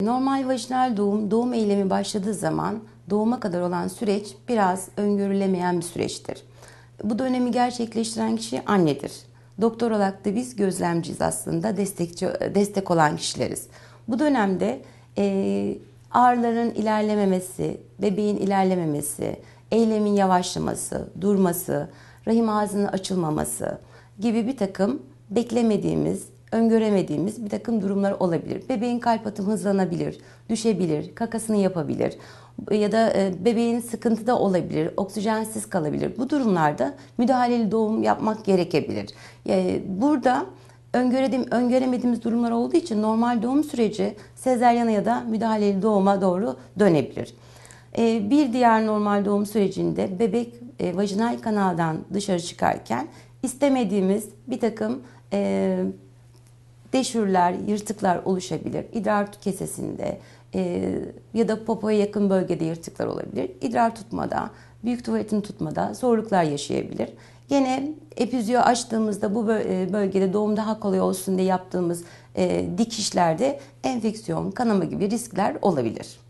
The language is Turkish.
Normal vajinal doğum, doğum eylemi başladığı zaman doğuma kadar olan süreç biraz öngörülemeyen bir süreçtir. Bu dönemi gerçekleştiren kişi annedir. Doktor olarak da biz gözlemciyiz aslında, destekçi, destek olan kişileriz. Bu dönemde e, ağrıların ilerlememesi, bebeğin ilerlememesi, eylemin yavaşlaması, durması, rahim ağzının açılmaması gibi bir takım beklemediğimiz öngöremediğimiz bir takım durumlar olabilir. Bebeğin kalp atımı hızlanabilir, düşebilir, kakasını yapabilir ya da e, bebeğin sıkıntı da olabilir, oksijensiz kalabilir. Bu durumlarda müdahaleli doğum yapmak gerekebilir. E, burada öngöredim, öngöremediğimiz durumlar olduğu için normal doğum süreci sezeryana ya da müdahaleli doğuma doğru dönebilir. E, bir diğer normal doğum sürecinde bebek vajinal kanaldan dışarı çıkarken istemediğimiz bir takım deşürler, yırtıklar oluşabilir. İdrar kesesinde e, ya da popoya yakın bölgede yırtıklar olabilir. İdrar tutmada, büyük tuvaletin tutmada zorluklar yaşayabilir. Gene epizyo açtığımızda bu e, bölgede doğum daha kolay olsun diye yaptığımız e, dikişlerde enfeksiyon, kanama gibi riskler olabilir.